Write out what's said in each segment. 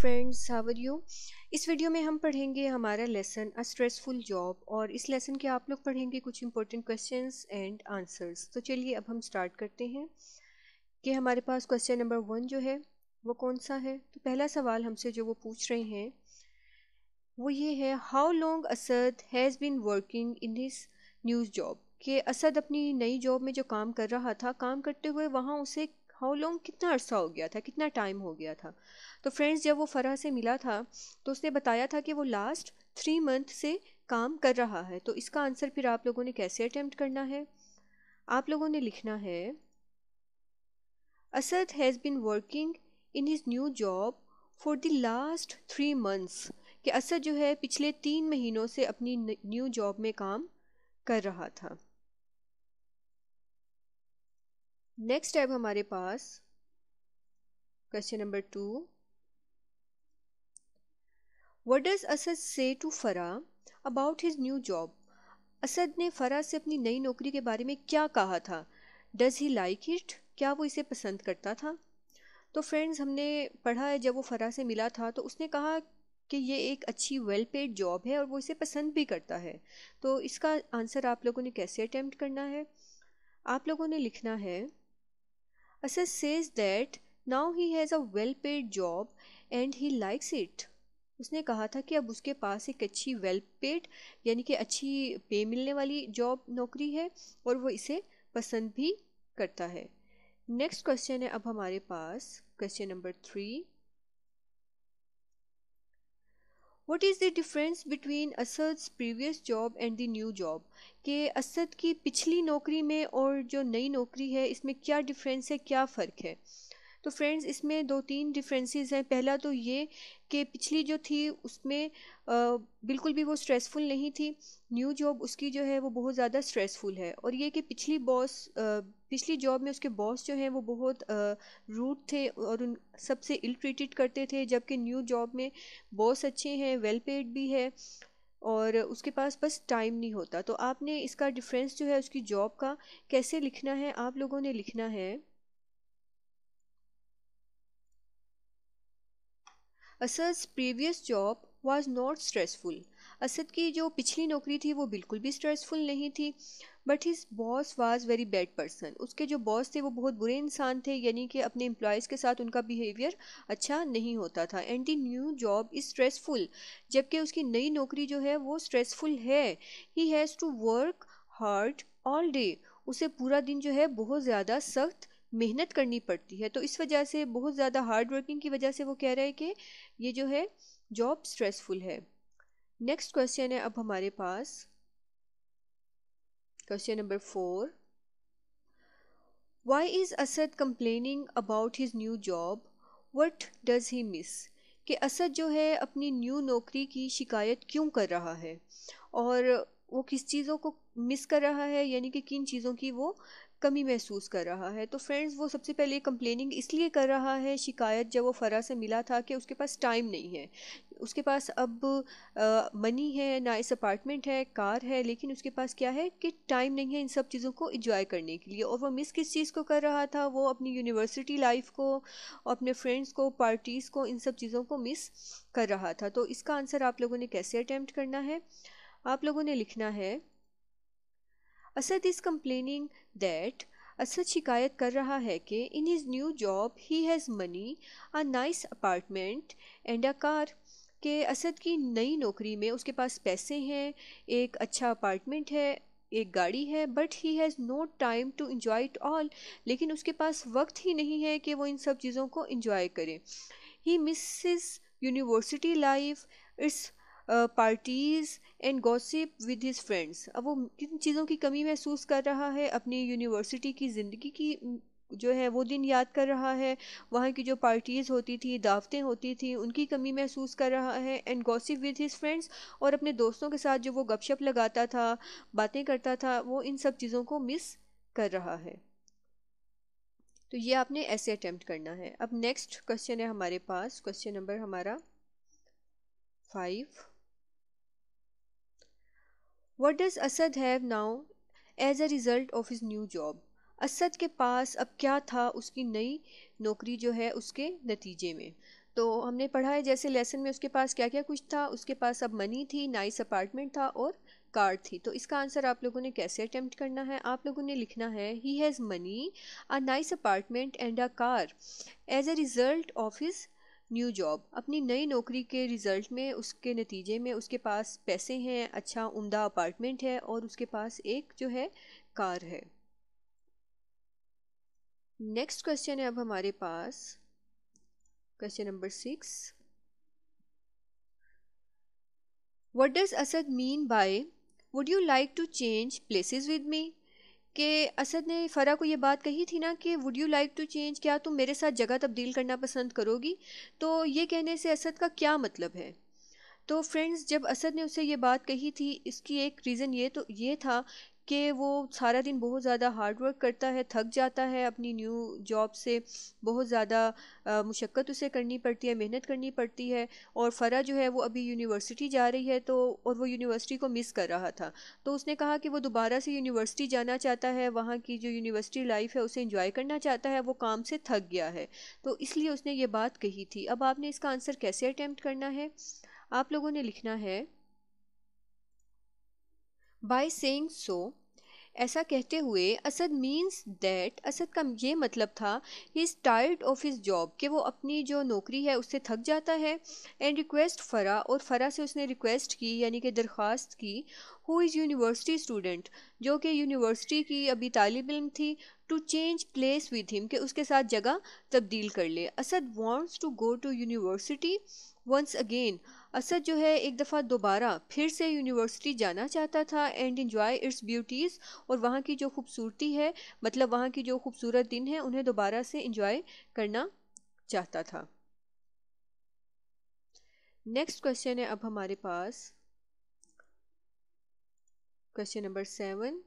Friends how are you इस video में हम पढ़ेंगे हमारा लेसन अ स्ट्रेसफुल जॉब और इस लेसन के आप लोग पढ़ेंगे कुछ इंपॉर्टेंट क्वेश्चंस एंड आंसर्स तो चलिए अब हम स्टार्ट करते हैं कि हमारे पास क्वेश्चन नंबर वन जो है वो कौन सा है तो पहला सवाल हमसे जो वो पूछ रहे हैं वो ये है how long Asad has been working in his new job कि असद अपनी नई जॉब में जो काम कर रहा था काम करते हुए वहाँ उसे हाउ लॉन्ग कितना अरसा हो गया था कितना टाइम हो गया था तो फ्रेंड्स जब वो फ़रा से मिला था तो उसने बताया था कि वो लास्ट थ्री मंथ से काम कर रहा है तो इसका आंसर फिर आप लोगों ने कैसे अटैम्प्ट करना है आप लोगों ने लिखना है Asad has been working in his new job for the last three months कि असद जो है पिछले तीन महीनों से अपनी न्यू जॉब में काम कर रहा था नेक्स्ट है हमारे पास question number two what does Asad say to Fara about his new job Asad ने फरा से अपनी नई नौकरी के बारे में क्या कहा था डज ही लाइक इट क्या वो इसे पसंद करता था तो फ्रेंड्स हमने पढ़ा है जब वो फरा से मिला था तो उसने कहा कि ये एक अच्छी वेल पेड जॉब है और वो इसे पसंद भी करता है तो इसका आंसर आप लोगों ने कैसे अटैम्प्ट करना है आप लोगों ने लिखना है Asa says that now he has a well paid job and he likes it. उसने कहा था कि अब उसके पास एक अच्छी वेल पेड यानी कि अच्छी पे मिलने वाली जॉब नौकरी है और वो इसे पसंद भी करता है नेक्स्ट क्वेश्चन है अब हमारे पास question number three what is the difference between Asad previous job and the new job कि असद की पिछली नौकरी में और जो नई नौकरी है इसमें क्या डिफरेंस है क्या फ़र्क है तो फ्रेंड्स इसमें दो तीन डिफरेंसेस हैं पहला तो ये कि पिछली जो थी उसमें बिल्कुल भी वो स्ट्रेसफुल नहीं थी न्यू जॉब उसकी जो है वो बहुत ज़्यादा स्ट्रेसफुल है और ये कि पिछली बॉस पिछली जॉब में उसके बॉस जो हैं वो बहुत रूट थे और उन सबसे इल ट्रीटेड करते थे जबकि न्यू जॉब में बॉस अच्छे हैं वेल पेड भी है और उसके पास बस टाइम नहीं होता तो आपने इसका डिफरेंस जो है उसकी जॉब का कैसे लिखना है आप लोगों ने लिखना है Asad previous job was not stressful Asad की जो पिछली नौकरी थी वो बिल्कुल भी स्ट्रेसफुल नहीं थी but his boss was very bad person उसके जो बॉस थे वो बहुत बुरे इंसान थे यानी कि अपने एम्प्लॉयज़ के साथ उनका बिहेवियर अच्छा नहीं होता था and the new job is stressful जबकि उसकी नई नौकरी जो है वो स्ट्रेसफुल है ही has to work hard all day उसे पूरा दिन जो है बहुत ज़्यादा सख्त मेहनत करनी पड़ती है तो इस वजह से बहुत ज़्यादा हार्ड वर्किंग की वजह से वो कह रहे हैं कि ये जो है जॉब स्ट्रेसफुल है नेक्स्ट क्वेश्चन है अब हमारे पास question number four why is Asad complaining about his new job what does he miss कि असद जो है अपनी न्यू नौकरी की शिकायत क्यों कर रहा है और वो किस चीज़ों को मिस कर रहा है यानी कि किन चीज़ों की वो कमी महसूस कर रहा है तो फ्रेंड्स वो सबसे पहले कंप्लेनिंग इसलिए कर रहा है शिकायत जब वो फ़रा से मिला था कि उसके पास टाइम नहीं है उसके पास अब मनी है नाइस अपार्टमेंट है कार है लेकिन उसके पास क्या है कि टाइम नहीं है इन सब चीज़ों को इंजॉय करने के लिए और वो मिस किस चीज़ को कर रहा था वो अपनी यूनिवर्सिटी लाइफ को अपने फ्रेंड्स को पार्टीज़ को इन सब चीज़ों को मिस कर रहा था तो इसका आंसर आप लोगों ने कैसे अटैम्प्ट करना है आप लोगों ने लिखना है Asad is complaining that Asad शिकायत कर रहा है कि in his new job he has money a nice apartment and a car के असद की नई नौकरी में उसके पास पैसे हैं एक अच्छा अपार्टमेंट है एक गाड़ी है but he has no time to enjoy it all लेकिन उसके पास वक्त ही नहीं है कि वो इन सब चीज़ों को इंजॉय करें he misses university life its parties and gossip with his friends अब वो किन चीज़ों की कमी महसूस कर रहा है अपनी यूनिवर्सिटी की ज़िंदगी की जो है वो दिन याद कर रहा है वहाँ की जो पार्टीज़ होती थी दावतें होती थी उनकी कमी महसूस कर रहा है and gossip with his friends और अपने दोस्तों के साथ जो वो गपशप लगाता था बातें करता था वो इन सब चीज़ों को मिस कर रहा है तो ये आपने ऐसे अटैम्प्ट करना है अब नेक्स्ट क्वेश्चन है हमारे पास क्वेश्चन नंबर हमारा five what does Asad have now as a result of his new job Asad के पास अब क्या था उसकी नई नौकरी जो है उसके नतीजे में तो हमने पढ़ा है जैसे लेसन में उसके पास क्या क्या कुछ था उसके पास अब मनी थी नाइस अपार्टमेंट था और कार थी तो इसका आंसर आप लोगों ने कैसे अटैम्प्ट करना है आप लोगों ने लिखना है ही has money a nice apartment and a car as a result of his new job अपनी नई नौकरी के रिज़ल्ट में उसके नतीजे में उसके पास पैसे हैं अच्छा उम्दा अपार्टमेंट है और उसके पास एक जो है कार है नेक्स्ट क्वेश्चन है अब हमारे पास question number six what does Asad mean by would you like to change places with me कि असद ने फ़रा को ये बात कही थी ना कि would you like to change क्या तुम मेरे साथ जगह तब्दील करना पसंद करोगी तो ये कहने से असद का क्या मतलब है तो फ्रेंड्स जब असद ने उसे ये बात कही थी इसकी एक रीज़न ये तो ये था कि वो सारा दिन बहुत ज़्यादा हार्ड वर्क करता है थक जाता है अपनी न्यू जॉब से बहुत ज़्यादा मुशक्क़त उसे करनी पड़ती है मेहनत करनी पड़ती है और फ़रा जो है वो अभी यूनिवर्सिटी जा रही है तो और वो यूनिवर्सिटी को मिस कर रहा था तो उसने कहा कि वो दोबारा से यूनिवर्सिटी जाना चाहता है वहाँ की जो यूनिवर्सिटी लाइफ है उसे इंजॉय करना चाहता है वो काम से थक गया है तो इसलिए उसने ये बात कही थी अब आपने इसका आंसर कैसे अटैम्प्ट करना है आप लोगों ने लिखना है by saying so ऐसा कहते हुए असद मीन्स दैट असद का ये मतलब था he is tired of his job कि वो अपनी जो नौकरी है उससे थक जाता है एंड रिक्वेस्ट फ़रा और फ़रा से उसने रिक्वेस्ट की यानी कि दरख्वास्त की हु इज़ यूनिवर्सिटी स्टूडेंट जो कि यूनिवर्सिटी की अभी तालब इम थी to change place with him कि उसके साथ जगह तब्दील कर ले Asad wants to go to university once again Asad जो है एक दफ़ा दोबारा फिर से यूनिवर्सिटी जाना चाहता था एंड इन्जॉय इट्स ब्यूटीज़ और वहाँ की जो खूबसूरती है मतलब वहाँ की जो खूबसूरत दिन है उन्हें दोबारा से इन्जॉय करना चाहता था नेक्स्ट क्वेश्चन है अब हमारे पास question number seven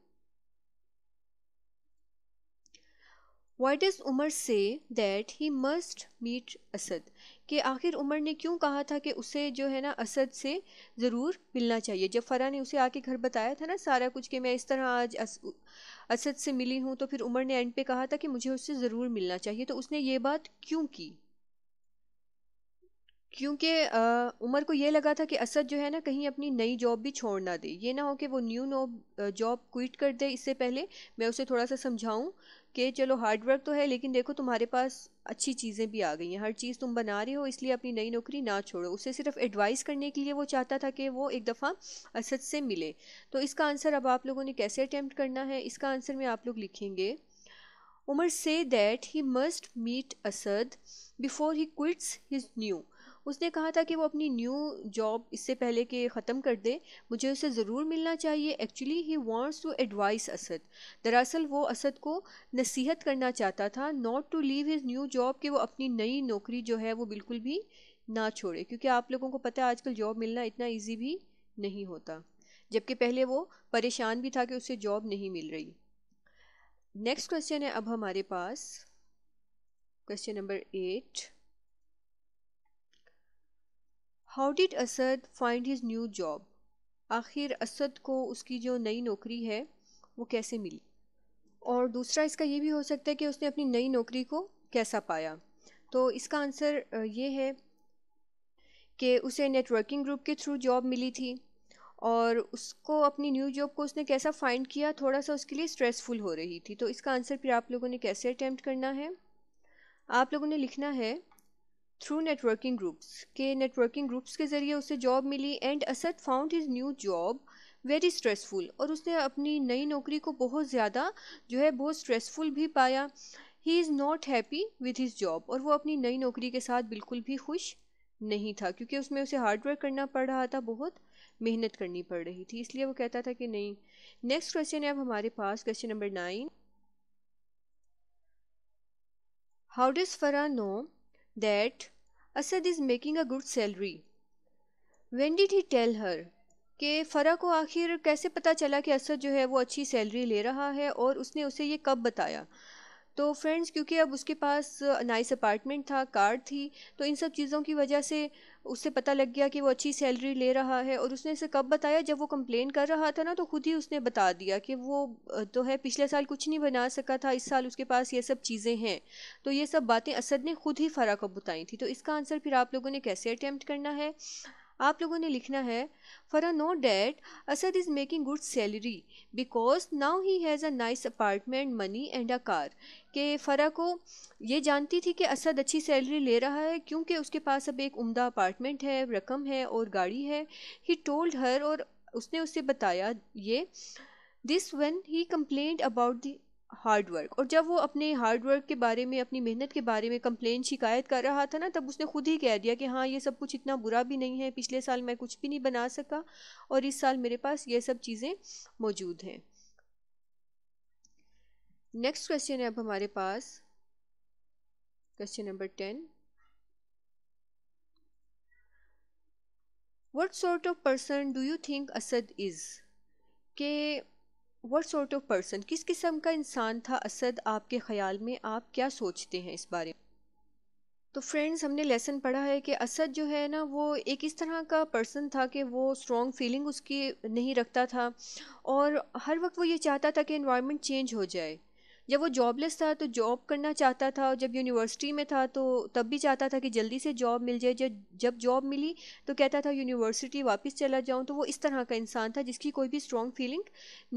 what is Umar say that he must meet Asad कि आखिर उमर ने क्यों कहा था कि उसे जो है ना असद से ज़रूर मिलना चाहिए जब फ़रा ने उसे आके घर बताया था ना सारा कुछ कि मैं इस तरह आज अस, असद से मिली हूँ तो फिर उमर ने एंड पे कहा था कि मुझे उससे ज़रूर मिलना चाहिए तो उसने ये बात क्यों की क्योंकि उमर को ये लगा था कि असद जो है ना कहीं अपनी नई जॉब भी छोड़ ना दे ये ना हो कि वो न्यू नो जॉब क्विट कर दे इससे पहले मैं उसे थोड़ा सा समझाऊं कि चलो हार्ड वर्क तो है लेकिन देखो तुम्हारे पास अच्छी चीज़ें भी आ गई हैं हर चीज़ तुम बना रहे हो इसलिए अपनी नई नौकरी ना छोड़ो उसे सिर्फ एडवाइस करने के लिए वो चाहता था कि वो एक दफ़ा असद से मिले तो इसका आंसर अब आप लोगों ने कैसे अटैम्प्ट करना है इसका आंसर में आप लोग लिखेंगे Umar say that he must meet Asad before he quits his new उसने कहा था कि वो अपनी न्यू जॉब इससे पहले कि ख़त्म कर दे मुझे उसे ज़रूर मिलना चाहिए actually he wants to advice Asad दरअसल वो असद को नसीहत करना चाहता था not to leave his new job कि वो अपनी नई नौकरी जो है वो बिल्कुल भी ना छोड़े क्योंकि आप लोगों को पता है आजकल जॉब मिलना इतना ईजी भी नहीं होता जबकि पहले वो परेशान भी था कि उसे जॉब नहीं मिल रही नेक्स्ट क्वेश्चन है अब हमारे पास question number eight how did Asad find his new job आखिर असद को उसकी जो नई नौकरी है वो कैसे मिली और दूसरा इसका ये भी हो सकता है कि उसने अपनी नई नौकरी को कैसा पाया तो इसका आंसर ये है कि उसे नेटवर्किंग ग्रुप के थ्रू जॉब मिली थी और उसको अपनी न्यू जॉब को उसने कैसा फाइंड किया थोड़ा सा उसके लिए स्ट्रेसफुल हो रही थी तो इसका आंसर फिर आप लोगों ने कैसे अटैम्प्ट करना है आप लोगों ने लिखना है थ्रू नेटवर्किंग ग्रुप्स के नेटवर्किंग ग्रुप्स के ज़रिए उसे जॉब मिली and Asad found his new job very stressful और उसने अपनी नई नौकरी को बहुत ज़्यादा जो है बहुत स्ट्रेसफुल भी पाया he is not happy with his job और वो अपनी नई नौकरी के साथ बिल्कुल भी खुश नहीं था क्योंकि उसमें उसे हार्डवर्क करना पड़ रहा था बहुत मेहनत करनी पड़ रही थी इसलिए वो कहता था कि नहीं नेक्स्ट क्वेश्चन है अब हमारे पास question number nine how does Fara know that Asad is making a good salary. When did he tell her? कि फ़रा को आखिर कैसे पता चला कि असद जो है वो अच्छी सैलरी ले रहा है और उसने उसे ये कब बताया तो फ्रेंड्स क्योंकि अब उसके पास नाइस अपार्टमेंट था कार थी तो इन सब चीज़ों की वजह से उससे पता लग गया कि वो अच्छी सैलरी ले रहा है और उसने इसे कब बताया जब वो कंप्लेन कर रहा था ना तो खुद ही उसने बता दिया कि वो तो है पिछले साल कुछ नहीं बना सका था इस साल उसके पास ये सब चीज़ें हैं तो ये सब बातें असद ने खुद ही फरा को बताई थी तो इसका आंसर फिर आप लोगों ने कैसे अटैम्प्ट करना है आप लोगों ने लिखना है Fara know that Asad is making good salary because now he has a nice apartment money and a car के फ़रा को ये जानती थी कि असद अच्छी सैलरी ले रहा है क्योंकि उसके पास अब एक उम्दा अपार्टमेंट है रकम है और गाड़ी है ही टोल्ड हर और उसने उससे बताया ये this one he complaint about the hard work और जब वो अपने हार्ड वर्क के बारे में अपनी मेहनत के बारे में कंप्लेन शिकायत कर रहा था ना तब उसने खुद ही कह दिया कि हाँ ये सब कुछ इतना बुरा भी नहीं है पिछले साल मैं कुछ भी नहीं बना सका और इस साल मेरे पास ये सब चीज़ें मौजूद हैं नेक्स्ट क्वेश्चन है अब हमारे पास question number ten what sort of person do you think Asad is के वट सॉर्ट ऑफ पर्सन किस किस्म का इंसान था असद आपके ख्याल में आप क्या सोचते हैं इस बारे में तो फ्रेंड्स हमने लेसन पढ़ा है कि असद जो है ना वो एक इस तरह का पर्सन था कि वो स्ट्रॉन्ग फीलिंग उसकी नहीं रखता था और हर वक्त वो ये चाहता था कि इन्वायरमेंट चेंज हो जाए जब वो जॉबलेस था तो जॉब करना चाहता था और जब यूनिवर्सिटी में था तो तब भी चाहता था कि जल्दी से जॉब मिल जाए जब जब जॉब मिली तो कहता था यूनिवर्सिटी वापस चला जाऊँ तो वो इस तरह का इंसान था जिसकी कोई भी स्ट्रॉन्ग फीलिंग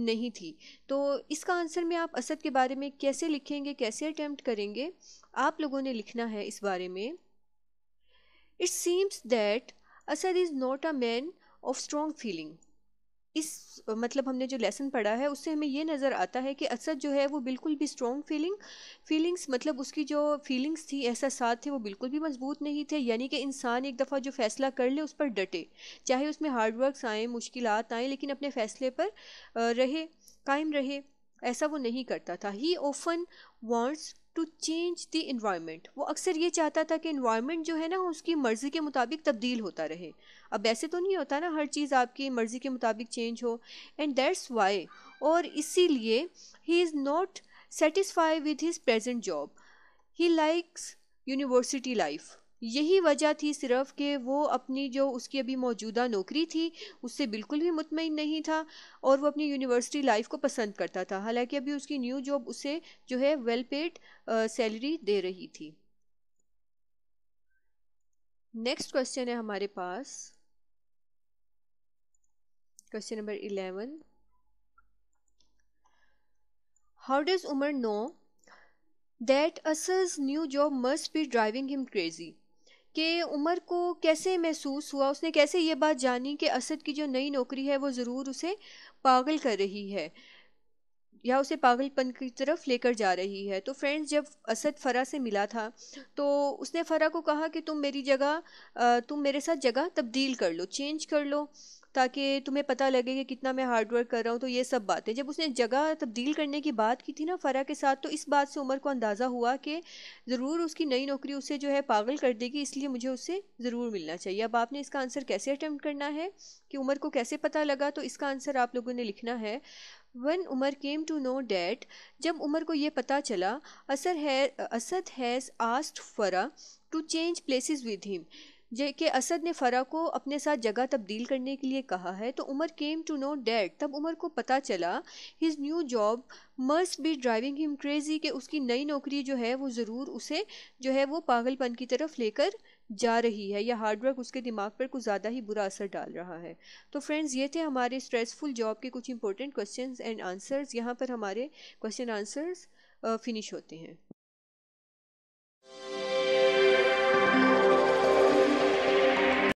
नहीं थी तो इसका आंसर में आप असद के बारे में कैसे लिखेंगे कैसे अटैम्प्ट करेंगे आप लोगों ने लिखना है इस बारे में it seems that Asad is not a man of strong feeling इस मतलब हमने जो लेसन पढ़ा है उससे हमें ये नज़र आता है कि असद जो है वो बिल्कुल भी स्ट्रॉन्ग फीलिंग फीलिंग्स मतलब उसकी जो फीलिंग्स थी साथ थे वो बिल्कुल भी मजबूत नहीं थे यानी कि इंसान एक दफ़ा जो फैसला कर ले उस पर डटे चाहे उसमें हार्डवर्क्स आए मुश्किल आए लेकिन अपने फ़ैसले पर रहे कायम रहे ऐसा वो नहीं करता था he often wants to change the environment वो अक्सर ये चाहता था कि इन्वायरमेंट जो है ना उसकी मर्ज़ी के मुताबिक तब्दील होता रहे अब ऐसे तो नहीं होता ना हर चीज़ आपकी मर्ज़ी के मुताबिक चेंज हो एंड दैट्स वाई और इसीलिए he is not satisfy with his present job he likes university life यही वजह थी सिर्फ कि वो अपनी जो उसकी अभी मौजूदा नौकरी थी उससे बिल्कुल भी मुतमिन नहीं था और वो अपनी यूनिवर्सिटी लाइफ को पसंद करता था हालांकि अभी उसकी न्यू जॉब उसे जो है वेल पेड सैलरी दे रही थी नेक्स्ट क्वेश्चन है हमारे पास question number eleven how does Umar know that Assa's new job must be driving him crazy कि उमर को कैसे महसूस हुआ उसने कैसे ये बात जानी कि असद की जो नई नौकरी है वो ज़रूर उसे पागल कर रही है या उसे पागलपन की तरफ लेकर जा रही है तो फ्रेंड्स जब असद फ़रा से मिला था तो उसने फ़रा को कहा कि तुम मेरी जगह तुम मेरे साथ जगह तब्दील कर लो चेंज कर लो ताकि तुम्हें पता लगे कि कितना मैं हार्ड वर्क कर रहा हूँ तो ये सब बातें जब उसने जगह तब्दील करने की बात की थी ना फ़रा के साथ तो इस बात से उमर को अंदाज़ा हुआ कि ज़रूर उसकी नई नौकरी उसे जो है पागल कर देगी इसलिए मुझे उससे ज़रूर मिलना चाहिए अब आपने इसका आंसर कैसे अटैम्प्ट करना है कि उमर को कैसे पता लगा तो इसका आंसर आप लोगों ने लिखना है when Umar came to know that जब उमर को ये पता चला असर है Asad has asked Fara to change places with him जे के असद ने फ़रा को अपने साथ जगह तब्दील करने के लिए कहा है तो Umar came to know that तब उमर को पता चला his new job must be driving him crazy कि उसकी नई नौकरी जो है वो ज़रूर उसे जो है वो पागलपन की तरफ लेकर जा रही है या हार्डवर्क उसके दिमाग पर कुछ ज़्यादा ही बुरा असर डाल रहा है तो फ्रेंड्स ये थे हमारे स्ट्रेसफुल जॉब के कुछ इंपॉर्टेंट क्वेश्चन एंड आंसर्स यहाँ पर हमारे क्वेश्चन आंसर्स फिनिश होते हैं